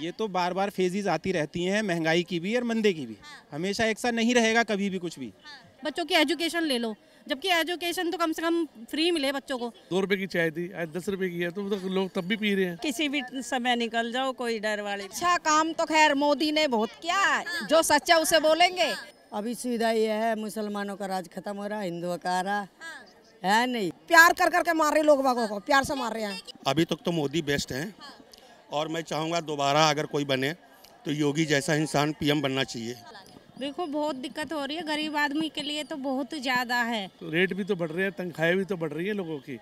ये तो बार बार फेजेज आती रहती हैं महंगाई की भी और मंदे की भी हाँ। हमेशा एक सा नहीं रहेगा कभी भी कुछ भी हाँ। बच्चों की एजुकेशन ले लो जबकि एजुकेशन तो कम से कम फ्री मिले बच्चों को दो रुपए की चाय थी आज दस रुपए की है तो, तो लोग तब भी पी रहे हैं किसी भी समय निकल जाओ कोई डर वाले अच्छा काम तो खैर मोदी ने बहुत किया हाँ। जो सच्चा उसे बोलेंगे हाँ। अभी सुविधा यह है मुसलमानों का राज खत्म हो रहा है हिंदुओं का आ रहा हाँ। है नहीं प्यार कर करके मार रहे लोग बागों को प्यार से मार रहे हैं अभी तक तो मोदी बेस्ट है हाँ। और मैं चाहूँगा दोबारा अगर कोई बने तो योगी जैसा इंसान पीएम बनना चाहिए देखो बहुत दिक्कत हो रही है गरीब आदमी के लिए तो बहुत ज़्यादा है रेट भी तो बढ़ रहे हैं तनख्वाहें भी तो बढ़ रही है लोगों की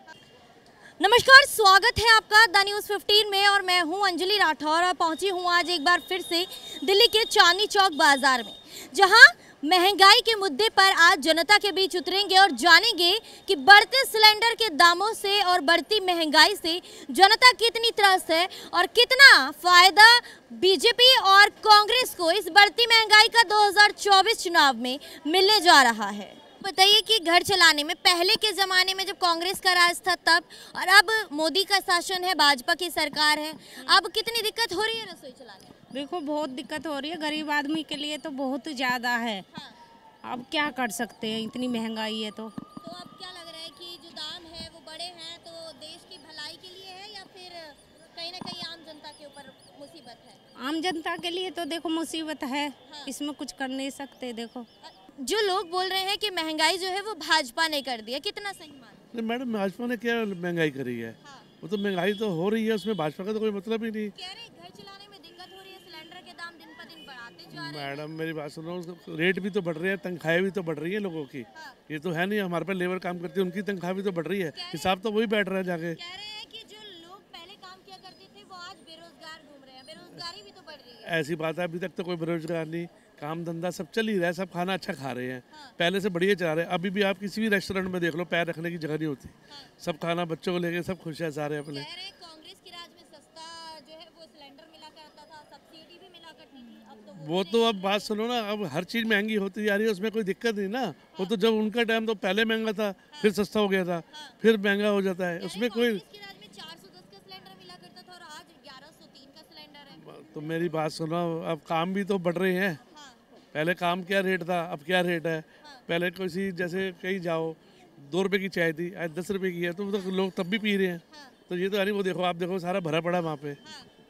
नमस्कार स्वागत है आपका द न्यूज़ 15 में और मैं हूं अंजलि राठौर और पहुंची हूं आज एक बार फिर से दिल्ली के चांदनी चौक बाजार में जहां महंगाई के मुद्दे पर आज जनता के बीच उतरेंगे और जानेंगे कि बढ़ते सिलेंडर के दामों से और बढ़ती महंगाई से जनता कितनी त्रस्त है और कितना फायदा बीजेपी और कांग्रेस को इस बढ़ती महंगाई का 2024 चुनाव में मिलने जा रहा है बताइए कि घर चलाने में पहले के ज़माने में जब कांग्रेस का राज था तब और अब मोदी का शासन है भाजपा की सरकार है अब कितनी दिक्कत हो रही है रसोई चलाने में देखो बहुत दिक्कत हो रही है गरीब आदमी के लिए तो बहुत ज़्यादा है हाँ। अब क्या कर सकते हैं इतनी महंगाई है तो तो अब क्या लग रहा है कि जो दाम है वो बड़े हैं तो देश की भलाई के लिए है या फिर कहीं ना कहीं आम जनता के ऊपर मुसीबत है आम जनता के लिए तो देखो मुसीबत है हाँ। इसमें कुछ कर नहीं सकते देखो जो लोग बोल रहे हैं की महंगाई जो है वो भाजपा ने कर दिया कितना सही मान मैडम भाजपा ने क्या महंगाई करी है हाँ। वो तो महंगाई तो हो रही है उसमें भाजपा का तो कोई मतलब ही नहीं मैडम मेरी बात सुन रहा हूँ रेट भी तो बढ़ रहे हैं तनख्वाहें भी तो बढ़ रही है लोगों की हाँ। ये तो है नहीं हमारे पे लेबर काम करती है उनकी तनख्वाह भी तो बढ़ रही है हिसाब तो वही बैठ रहा है जाके तो ऐसी बात है अभी तक तो कोई बेरोजगार नहीं काम धंधा सब चल ही रहा है सब खाना अच्छा खा रहे हैं हाँ। पहले से बढ़िया चला रहे हैं अभी भी आप किसी भी रेस्टोरेंट में देख लो पैर रखने की जगह नहीं होती हाँ। सब खाना बच्चों को लेके सब खुश है सारे अपने वो तो अब बात सुनो ना अब हर चीज़ महंगी होती जा रही है उसमें कोई दिक्कत नहीं ना वो तो जब उनका टाइम तो पहले महंगा था फिर सस्ता हो गया था फिर महंगा हो जाता है उसमें कोई तो मेरी बात सुनो अब काम भी तो बढ़ रहे हैं हाँ। पहले काम क्या रेट था अब क्या रेट है हाँ। पहले किसी जैसे कहीं जाओ दो रुपये की चाय थी आज दस रुपये की है तो, तो लोग तब भी पी रहे हैं हाँ। तो ये तो यानी वो देखो आप देखो सारा भरा पड़ा वहाँ पे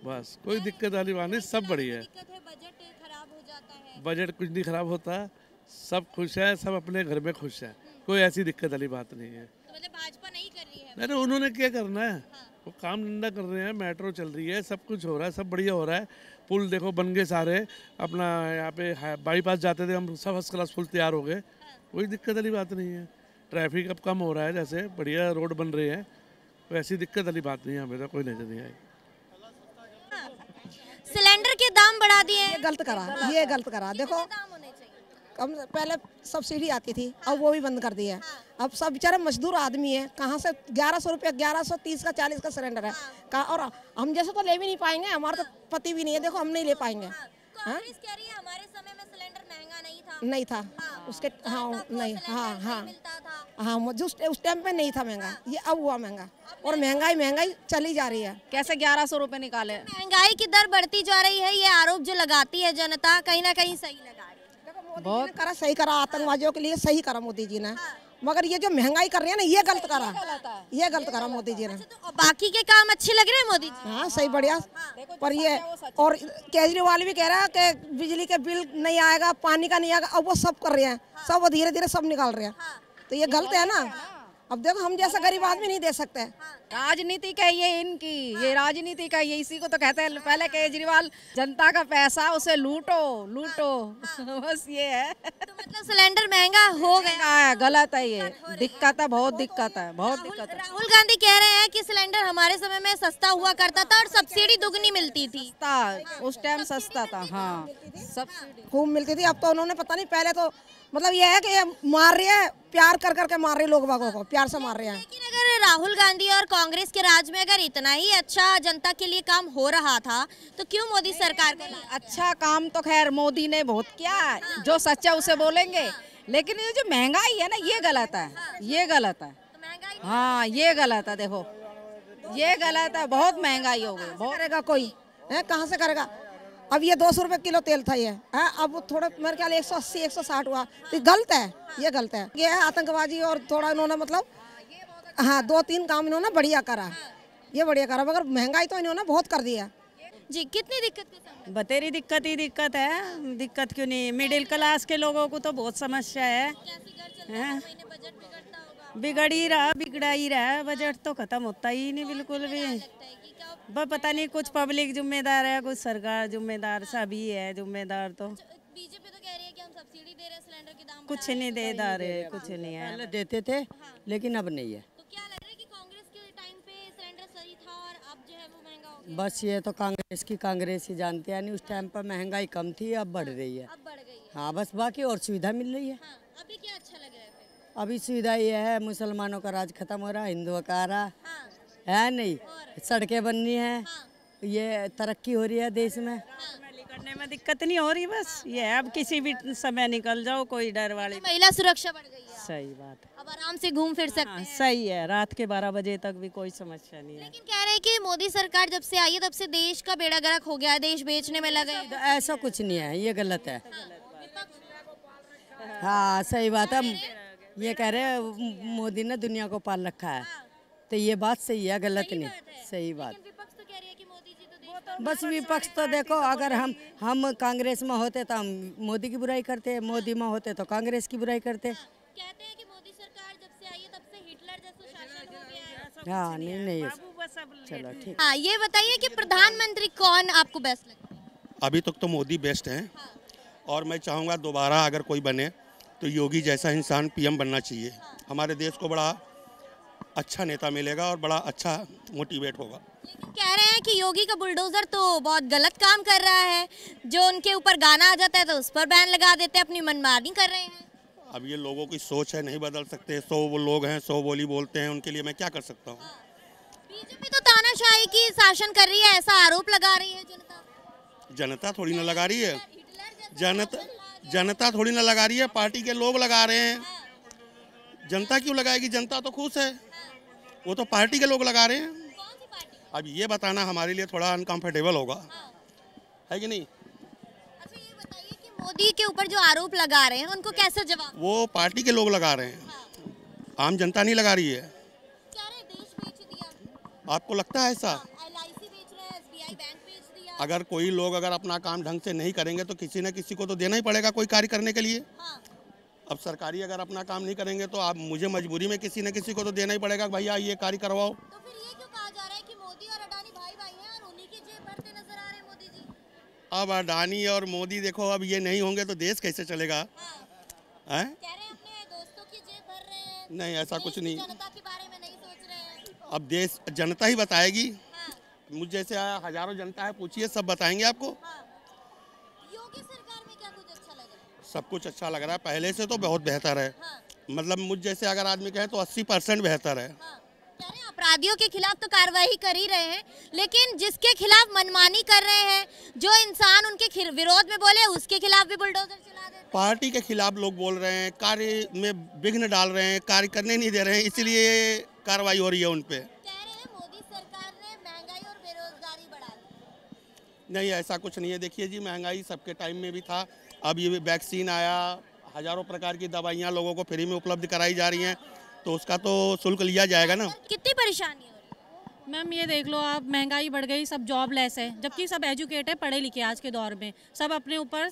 बस कोई दिक्कत वाली बात नहीं सब बढ़िया है बजट कुछ नहीं ख़राब होता सब खुश है सब अपने घर में खुश है कोई ऐसी दिक्कत वाली बात नहीं है तो मतलब भाजपा नहीं कर रही है नहीं उन्होंने क्या करना है हाँ। वो काम धंधा कर रहे हैं मेट्रो चल रही है सब कुछ हो रहा है सब बढ़िया हो रहा है पुल देखो बन गए सारे अपना यहाँ पे बाईपास जाते थे हम सब फर्स्ट क्लास पुल तैयार हो गए हाँ। कोई दिक्कत वाली बात नहीं है ट्रैफिक अब कम हो रहा है जैसे बढ़िया रोड बन रहे हैं कोई ऐसी दिक्कत वाली बात नहीं है हमें तो कोई नजर नहीं आई सिलेंडर हाँ। बढ़ा दिए गलत करा ये गलत करा देखो कम पहले सब्सिडी आती थी हाँ। अब वो भी बंद कर दी है हाँ। अब सब बेचारे मजदूर आदमी है कहाँ से ग्यारह सौ रुपया ग्यारह सौ तीस का चालीस का सिलेंडर है हाँ। का और हम जैसे तो ले भी नहीं पाएंगे हमारा तो पति भी नहीं है देखो हम नहीं ले पाएंगे हमारे समय में नहीं था हाँ, उसके हाँ, तो हाँ नहीं हाँ हाँ हाँ मुझे उस टाइम पे नहीं था महंगा हाँ। ये अब हुआ महंगा और महंगाई महंगाई चली जा रही है कैसे ग्यारह सौ रूपए निकाले महंगाई की दर बढ़ती जा रही है ये आरोप जो लगाती है जनता कहीं ना कहीं सही लगा रही है बहुत करा सही करा आतंकवादियों के लिए सही करा मोदी जी ने मगर ये जो महंगाई कर रहे हैं ना ये गलत करा ये गलत करा मोदी जी ने अच्छा, तो बाकी के काम अच्छे लग रहे हैं मोदी जी हाँ सही बढ़िया हाँ, हाँ। पर ये अच्छा, अच्छा। और केजरीवाल भी कह रहा है कि बिजली के बिल नहीं आएगा पानी का नहीं आएगा अब वो सब कर रहे हैं हाँ। सब वो धीरे धीरे सब निकाल रहे हैं तो ये गलत है ना अब देखो हम जैसा गरीब आदमी नहीं दे सकते हाँ। राजनीति का ये इनकी ये हाँ। राजनीति का ये इसी को तो कहते हैं पहले केजरीवाल जनता का पैसा उसे लूटो लूटो हाँ। बस ये है तो मतलब सिलेंडर महंगा हो गया है गलत है ये दिक्कत है बहुत दिक्कत है बहुत तो दिक्कत है राहुल गांधी कह रहे हैं कि सिलेंडर हमारे समय में सस्ता हुआ करता था और सब्सिडी दुगनी मिलती थी उस टाइम सस्ता था हाँ सब खूब मिलती थी अब तो उन्होंने पता नहीं पहले तो मतलब ये है कि मार रही है प्यार कर करके मार रहे लोग बागों को प्यार से मार रहे हैं लेकिन अगर राहुल गांधी और कांग्रेस के राज में अगर इतना ही अच्छा जनता के लिए काम हो रहा था तो क्यों मोदी सरकार का अच्छा काम तो खैर मोदी ने बहुत किया जो सच्चा उसे बोलेंगे लेकिन ये जो महंगाई है ना ये गलत है ये गलत है तो हाँ ये गलत है देखो ये गलत है बहुत महंगाई हो गई बहुत कोई कहाँ से करेगा अब ये दो सौ रुपये किलो तेल था ये है अब थोड़ा मेरे ख्याल एक सौ अस्सी एक सौ साठ हुआ तो गलत है ये गलत है ये है आतंकवादी और थोड़ा इन्होंने मतलब हाँ दो तीन काम इन्होंने बढ़िया करा ये बढ़िया करा मगर महंगाई तो इन्होंने बहुत कर दिया जी कितनी दिक्कत बतेरी दिक्कत ही दिक्कत है दिक्कत क्यों नहीं मिडिल क्लास के लोगों को तो बहुत समस्या है, है? बिगड़ ही रहा बिगड़ा ही रहा बजट तो खत्म होता ही नहीं बिल्कुल भी पर पता नहीं कुछ पब्लिक जिम्मेदार है कुछ सरकार जिम्मेदार सभी है जिम्मेदार तो बीजेपी अच्छा, तो कह रही है कि हम सब्सिडी दे रहे हैं सिलेंडर के दाम कुछ नहीं दे दा रहे कुछ नहीं है पहले देते थे लेकिन अब नहीं है बस ये तो कांग्रेस की कांग्रेस ही जानते हैं उस टाइम पर महंगाई कम थी अब बढ़ हाँ, रही है हाँ बस बाकी और सुविधा मिल रही है हाँ, अभी क्या अच्छा लग रहा है अभी सुविधा ये है मुसलमानों का राज खत्म हो रहा हिंदुओं का आ रहा है नहीं सड़कें बननी है ये तरक्की हो रही है देश में करने में दिक्कत नहीं हो रही बस ये अब किसी भी समय निकल जाओ कोई डर वाली तो महिला सुरक्षा बढ़ गई है सही बात अब आराम से घूम फिर सकते हाँ, हैं सही है रात के 12 बजे तक भी कोई समस्या नहीं है लेकिन कह रहे हैं कि मोदी सरकार जब से आई है तब से देश का बेड़ा गर्क हो गया है देश बेचने में लगा ऐसा कुछ नहीं है ये गलत है हाँ, हाँ सही बात है ये कह रहे मोदी ने दुनिया को पाल रखा है हाँ। तो ये बात सही है गलत नहीं सही बात तो बस विपक्ष तो, तो, तो देखो अगर हम हम कांग्रेस में होते तो हम मोदी की बुराई करते मोदी में होते तो कांग्रेस की बुराई करते हाँ, है हाँ नहीं नहीं चलो ठीक हाँ ये बताइए कि प्रधानमंत्री कौन आपको बेस्ट लगता है अभी तक तो मोदी बेस्ट हैं हाँ। और मैं चाहूँगा दोबारा अगर कोई बने तो योगी जैसा इंसान पीएम बनना चाहिए हाँ। हमारे देश को बड़ा अच्छा नेता मिलेगा और बड़ा अच्छा मोटिवेट होगा तो कह रहे हैं कि योगी का बुलडोजर तो बहुत गलत काम कर रहा है जो उनके ऊपर गाना आ जाता है तो उस पर बैन लगा देते हैं अपनी मनमानी कर रहे हैं अब ये लोगों की सोच है नहीं बदल सकते सौ वो लोग हैं सौ बोली बोलते हैं उनके लिए मैं क्या कर सकता हूँ हाँ। बीजेपी तो तानाशाही की शासन कर रही है ऐसा आरोप लगा रही है जनता जनता थोड़ी ना लगा रही है जनता जनता थोड़ी ना लगा रही है पार्टी के लोग लगा रहे हैं जनता क्यों लगाएगी जनता तो खुश है वो तो पार्टी के लोग लगा रहे हैं अब ये बताना हमारे लिए थोड़ा अनकम्फर्टेबल होगा हाँ। है कि नहीं अच्छा, मोदी के ऊपर जो आरोप लगा रहे हैं उनको कैसे जवाब वो पार्टी के लोग लगा रहे हैं हाँ। आम जनता नहीं लगा रही है आपको लगता है ऐसा हाँ, अगर कोई लोग अगर अपना काम ढंग से नहीं करेंगे तो किसी न किसी को तो देना ही पड़ेगा कोई कार्य करने के लिए हाँ। अब सरकारी अगर अपना काम नहीं करेंगे तो आप मुझे मजबूरी में किसी न किसी को तो देना ही पड़ेगा भैया ये कार्य करवाओ तो और मोदी देखो अब ये नहीं होंगे तो देश कैसे चलेगा हाँ। भाई भाई हैं अपने दोस्तों की जेब भर रहे हैं नहीं ऐसा अब अडानी और मोदी देखो अब ये नहीं होंगे तो देश कैसे चलेगा नहीं ऐसा कुछ नहीं अब देश जनता ही बताएगी हाँ। मुझ जैसे हजारों जनता है पूछिए सब बताएंगे आपको हाँ। सब कुछ अच्छा लग रहा है पहले से तो बहुत बेहतर है हाँ। मतलब मुझ जैसे अगर आदमी कहे तो 80 परसेंट बेहतर है हाँ। अपराधियों के खिलाफ तो कार्रवाई कर ही रहे हैं लेकिन जिसके खिलाफ मनमानी कर रहे हैं जो इंसान उनके विरोध में बोले उसके खिलाफ भी बुलडोजर चला हैं। पार्टी के खिलाफ लोग बोल रहे हैं कार्य में विघ्न डाल रहे हैं कार्य करने नहीं दे रहे हैं इसलिए कार्रवाई हो रही है उनपे नहीं ऐसा कुछ नहीं है देखिए जी महंगाई सबके टाइम में भी था अब ये वैक्सीन आया हजारों प्रकार की दवाइयाँ लोगों को फ्री में उपलब्ध कराई जा रही हैं तो उसका तो शुल्क लिया जाएगा ना कितनी परेशानी मैम ये देख लो आप महंगाई बढ़ गई सब जॉब लेस है जबकि सब एजुकेट है पढ़े लिखे आज के दौर में सब अपने ऊपर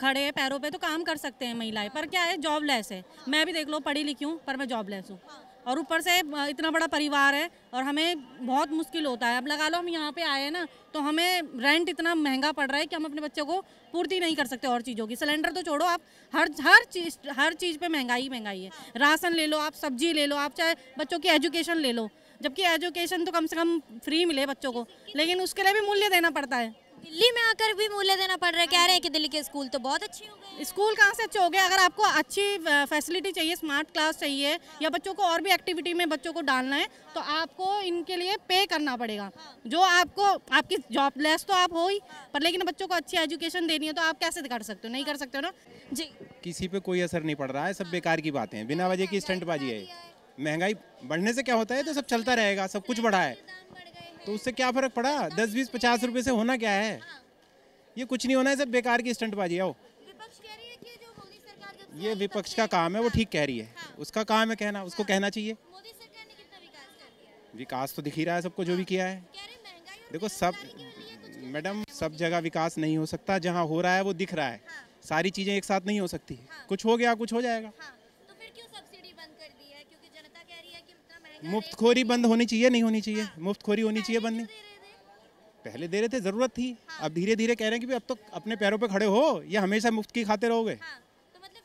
खड़े पैरों पे तो काम कर सकते हैं महिलाएं पर क्या है जॉब लेस है मैं भी देख लो पढ़ी लिखी हूँ पर मैं जॉब लेस हूँ हाँ, और ऊपर से इतना बड़ा परिवार है और हमें बहुत मुश्किल होता है अब लगा लो हम यहाँ पे आए हैं ना तो हमें रेंट इतना महंगा पड़ रहा है कि हम अपने बच्चों को पूर्ति नहीं कर सकते और चीज़ों की सिलेंडर तो छोड़ो आप हर हर चीज़ हर चीज़ पे महंगाई महंगाई है राशन ले लो आप सब्जी ले लो आप चाहे बच्चों की एजुकेशन ले लो जबकि एजुकेशन तो कम से कम फ्री मिले बच्चों को लेकिन उसके लिए भी मूल्य देना पड़ता है दिल्ली में आकर भी मूल्य देना पड़ रहा है कह रहे हैं कि दिल्ली के स्कूल तो बहुत अच्छे हो गए स्कूल कहाँ से अच्छे हो गए अगर आपको अच्छी फैसिलिटी चाहिए स्मार्ट क्लास चाहिए या बच्चों को और भी एक्टिविटी में बच्चों को डालना है तो आपको इनके लिए पे करना पड़ेगा जो आपको आपकी जॉब लेस तो आप हो ही पर लेकिन बच्चों को अच्छी एजुकेशन देनी है तो आप कैसे कर सकते हो नहीं कर सकते हो ना जी किसी पे कोई असर नहीं पड़ रहा है सब बेकार की बातें हैं बिना वजह की स्टंटबाजी है महंगाई बढ़ने से क्या होता है तो सब चलता रहेगा सब कुछ बढ़ा है तो उससे क्या फ़र्क पड़ा दस बीस पचास रुपए से होना क्या है ये कुछ नहीं होना है सब बेकार की स्टंट स्टंटबाजी आओ ये विपक्ष का काम है वो हाँ। ठीक कह रही है हाँ। उसका काम है कहना उसको हाँ। कहना चाहिए विकास तो दिख ही रहा है सबको जो भी किया है देखो सब मैडम सब जगह विकास नहीं हो सकता जहाँ हो रहा है वो दिख रहा है सारी चीज़ें एक साथ नहीं हो सकती कुछ हो गया कुछ हो जाएगा मुफ्तखोरी बंद होनी चाहिए नहीं होनी चाहिए मुफ्तखोरी होनी चाहिए बंद नहीं पहले दे रहे थे ज़रूरत थी हाँ। अब धीरे धीरे कह रहे हैं कि अब तो अपने पैरों पे खड़े हो या हमेशा मुफ्त की खाते रहोगे हाँ, तो मतलब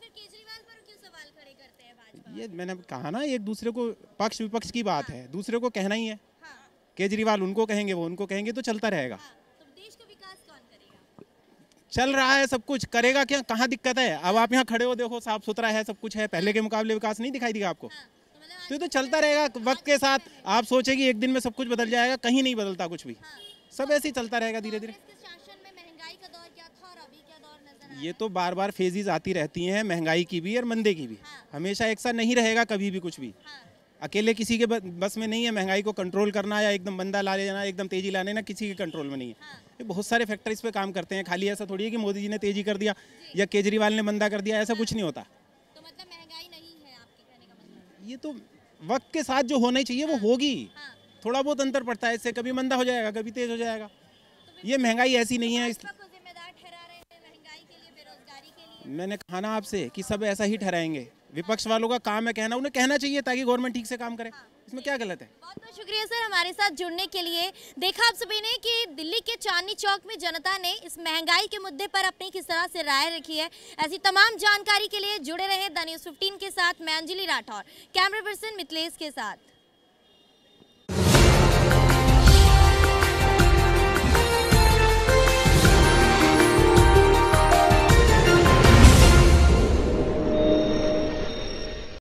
ये मैंने कहा ना एक दूसरे को पक्ष विपक्ष की बात हाँ। है दूसरे को कहना ही है हाँ। केजरीवाल उनको कहेंगे वो उनको कहेंगे तो चलता रहेगा तो चल रहा है सब कुछ करेगा क्या कहाँ दिक्कत है अब आप यहाँ खड़े हो देखो साफ सुथरा है सब कुछ है पहले के मुकाबले विकास नहीं दिखाई देगा आपको तो ये तो चलता रहेगा वक्त के साथ आप सोचेंगे एक दिन में सब कुछ बदल जाएगा कहीं नहीं बदलता कुछ भी हाँ। सब ऐसे ही चलता रहेगा धीरे धीरे ये तो बार बार फेजेज आती रहती हैं महंगाई की भी और मंदे की भी हाँ। हमेशा एक साथ नहीं रहेगा कभी भी कुछ भी हाँ। अकेले किसी के बस में नहीं है महंगाई को कंट्रोल करना या एकदम बंदा ला जाना एकदम तेजी लाने ना किसी के कंट्रोल में नहीं है ये बहुत सारे फैक्टर इस पर काम करते हैं खाली ऐसा थोड़ी है कि मोदी जी ने तेजी कर दिया या केजरीवाल ने मंदा कर दिया ऐसा कुछ नहीं होता ये तो वक्त के साथ जो होना ही चाहिए वो हाँ। होगी हाँ। थोड़ा बहुत अंतर पड़ता है इससे कभी मंदा हो जाएगा कभी तेज हो जाएगा तो ये महंगाई ऐसी तो नहीं है इस मैंने कहा ना आपसे कि सब ऐसा ही ठहराएंगे विपक्ष वालों का काम है कहना उन्हें कहना चाहिए ताकि गवर्नमेंट ठीक से काम करे हाँ। इसमें क्या गलत है बहुत बहुत शुक्रिया सर हमारे साथ जुड़ने के लिए देखा आप सभी ने कि दिल्ली के चांदनी चौक में जनता ने इस महंगाई के मुद्दे पर अपनी किस तरह से राय रखी है ऐसी तमाम जानकारी के लिए जुड़े रहे द न्यूज फिफ्टीन के साथ मैं अंजलि राठौर कैमरा पर्सन मिथिलेश के साथ